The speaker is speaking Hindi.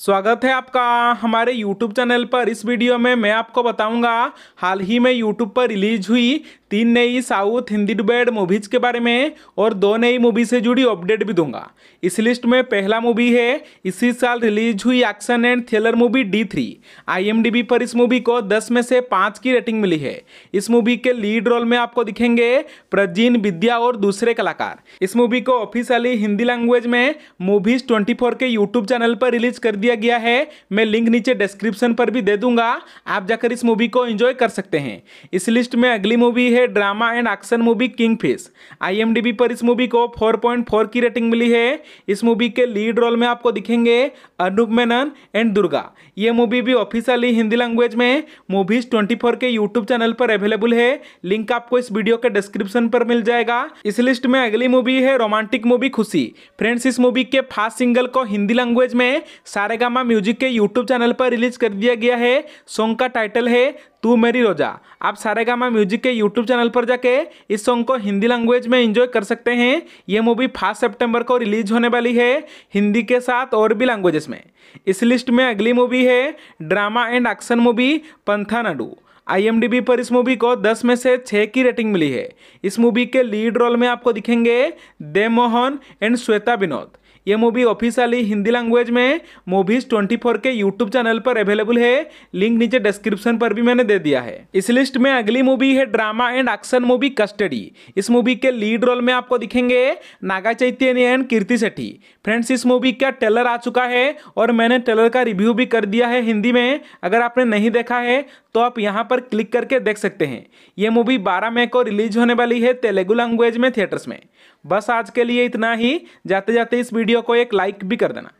स्वागत है आपका हमारे YouTube चैनल पर इस वीडियो में मैं आपको बताऊंगा हाल ही में YouTube पर रिलीज हुई तीन नई साउथ हिंदी डुबेड मूवीज़ के बारे में और दो नई मूवी से जुड़ी अपडेट भी दूंगा इस लिस्ट में पहला मूवी है इसी साल रिलीज हुई action and thriller movie D three आई पर इस मूवी को दस में से 5 की रेटिंग मिली है इस मूवी के लीड रोल में आपको दिखेंगे प्रजीन विद्या और दूसरे कलाकार इस मूवी को ऑफिशियली हिंदी लैंग्वेज में मूवीज ट्वेंटी के यूट्यूब चैनल पर रिलीज कर दिया गया है मैं लिंक नीचे डिस्क्रिप्शन पर भी दे दूंगा आप जाकर इस मूवी को इन्जॉय कर सकते हैं इस लिस्ट में अगली मूवी है है drama and action movie king fish आई पर इस मूवी को 4.4 की रेटिंग मिली है इस मूवी के लीड रोल में आपको दिखेंगे अनूप मेनन एंड दुर्गा ये मूवी भी ऑफिशियली हिंदी लैंग्वेज में मूवीज 24 के यूट्यूब चैनल पर अवेलेबल है लिंक आपको इस वीडियो के डिस्क्रिप्शन पर मिल जाएगा इस लिस्ट में अगली मूवी है रोमांटिक मूवी खुशी फ्रेंड्स इस मूवी के फास्ट सिंगल को हिंदी लैंग्वेज में सारेगामा म्यूजिक के यूट्यूब चैनल पर रिलीज कर दिया गया है सॉन्ग का टाइटल है तू मेरी रोजा आप सारेगामा म्यूजिक के यूट्यूब चैनल पर जाके इस सॉन्ग को हिंदी लैंग्वेज में एंजॉय कर सकते हैं ये मूवी फास्ट सितंबर को रिलीज होने वाली है हिंदी के साथ और भी लैंग्वेजेस में इस लिस्ट में अगली मूवी है ड्रामा एंड एक्शन मूवी पंथा नडू आई पर इस मूवी को 10 में से 6 की रेटिंग मिली है इस मूवी के लीड रोल में आपको दिखेंगे देव मोहन एंड श्वेता विनोद ये मूवी ऑफिशियली हिंदी लैंग्वेज में मूवीज 24 के यूट्यूब चैनल पर अवेलेबल है लिंक नीचे डिस्क्रिप्शन पर भी मैंने दे दिया है इस लिस्ट में अगली मूवी है drama and action movie custody इस मूवी के लीड रोल में आपको दिखेंगे नागा चैतन्य एंड कीर्ति सेठी फ्रेंड्स इस मूवी का ट्रेलर आ चुका है और मैंने ट्रेलर का रिव्यू भी कर दिया है हिंदी में अगर आपने नहीं देखा है तो आप यहाँ पर क्लिक करके देख सकते हैं ये मूवी 12 मई को रिलीज होने वाली है तेलुगु लैंग्वेज में थिएटर्स में बस आज के लिए इतना ही जाते जाते इस वीडियो को एक लाइक भी कर देना